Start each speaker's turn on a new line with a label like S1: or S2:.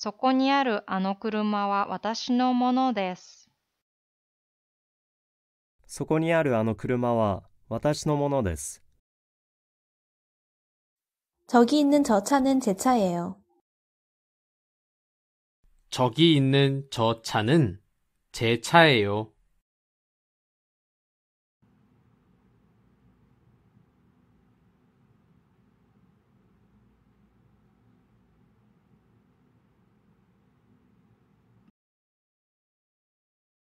S1: そこにあるあの車は私のものです。
S2: そこにあるあの車は私のものです。
S3: 저기있는저차는제차예 요。
S4: 저기있는저차는제차예요